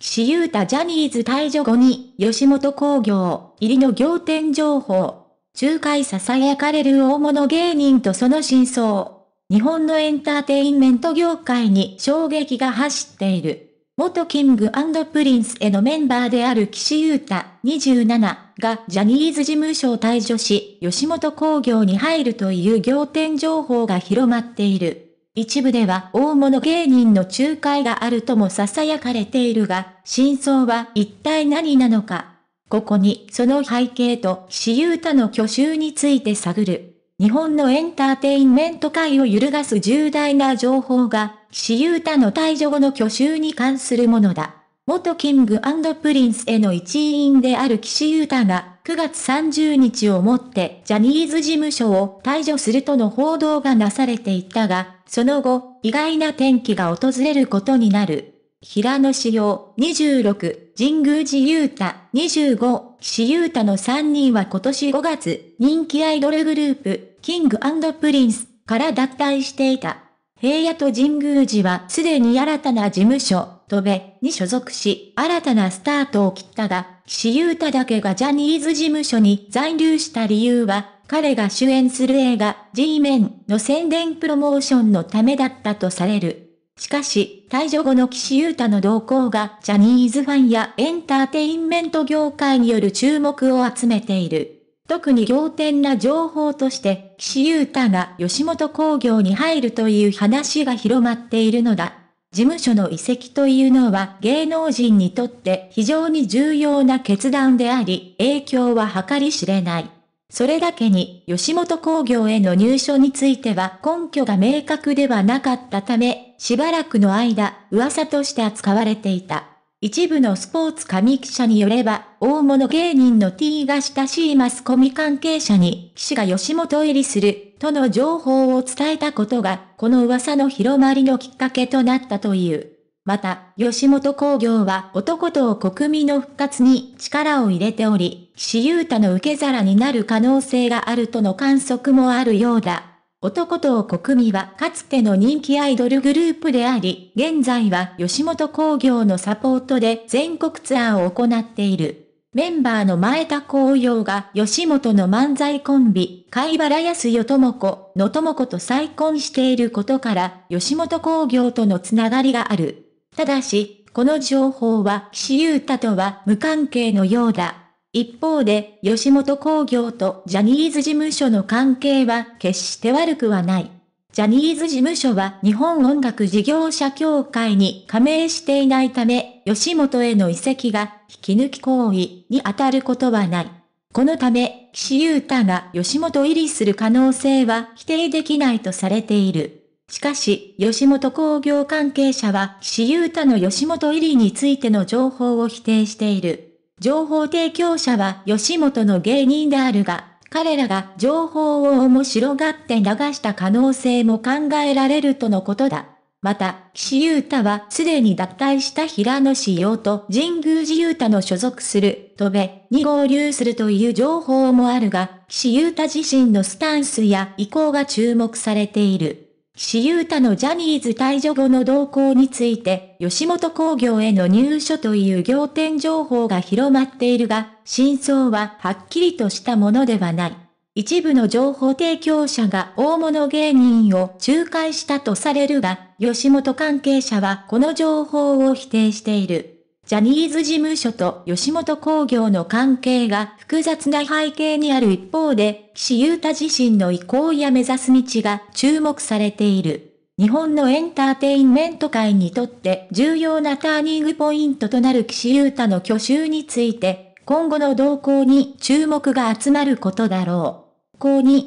岸優太ジャニーズ退場後に、吉本興業、入りの仰天情報。仲介囁かれる大物芸人とその真相。日本のエンターテインメント業界に衝撃が走っている。元キングプリンスへのメンバーである岸優太27がジャニーズ事務所を退所し、吉本興業に入るという仰天情報が広まっている。一部では大物芸人の仲介があるとも囁かれているが、真相は一体何なのか。ここにその背景と岸優太の去就について探る。日本のエンターテインメント界を揺るがす重大な情報が、岸優太の退場後の去就に関するものだ。元キングプリンスへの一員である岸優太が、9月30日をもってジャニーズ事務所を退場するとの報道がなされていたが、その後、意外な転機が訪れることになる。平野志陽26、神宮寺勇太25、岸優太の3人は今年5月、人気アイドルグループ、キングプリンスから脱退していた。平野と神宮寺はすでに新たな事務所、とべ、に所属し、新たなスタートを切ったが、岸優太だけがジャニーズ事務所に在留した理由は、彼が主演する映画 G メンの宣伝プロモーションのためだったとされる。しかし、退場後の岸優太の動向がジャニーズファンやエンターテインメント業界による注目を集めている。特に仰天な情報として、岸優太が吉本興業に入るという話が広まっているのだ。事務所の移籍というのは芸能人にとって非常に重要な決断であり、影響は計り知れない。それだけに、吉本工業への入所については根拠が明確ではなかったため、しばらくの間、噂として扱われていた。一部のスポーツ紙記者によれば、大物芸人の T が親しいマスコミ関係者に、騎士が吉本入りするとの情報を伝えたことが、この噂の広まりのきっかけとなったという。また、吉本工業は男と国民の復活に力を入れており、岸優太の受け皿になる可能性があるとの観測もあるようだ。男と国民はかつての人気アイドルグループであり、現在は吉本工業のサポートで全国ツアーを行っている。メンバーの前田光陽が吉本の漫才コンビ、貝原康代智子の智子と再婚していることから、吉本興業とのつながりがある。ただし、この情報は岸優太とは無関係のようだ。一方で、吉本興業とジャニーズ事務所の関係は決して悪くはない。ジャニーズ事務所は日本音楽事業者協会に加盟していないため、吉本への移籍が引き抜き行為に当たることはない。このため、岸優太が吉本入りする可能性は否定できないとされている。しかし、吉本工業関係者は岸優太の吉本入りについての情報を否定している。情報提供者は吉本の芸人であるが、彼らが情報を面白がって流した可能性も考えられるとのことだ。また、岸優太はすでに脱退した平野志陽と神宮寺優太の所属する、戸部に合流するという情報もあるが、岸優太自身のスタンスや意向が注目されている。岸優太のジャニーズ退場後の動向について、吉本興業への入所という仰天情報が広まっているが、真相ははっきりとしたものではない。一部の情報提供者が大物芸人を仲介したとされるが、吉本関係者はこの情報を否定している。ジャニーズ事務所と吉本興業の関係が複雑な背景にある一方で、岸優太自身の意向や目指す道が注目されている。日本のエンターテインメント界にとって重要なターニングポイントとなる岸優太の去就について、今後の動向に注目が集まることだろう。こに、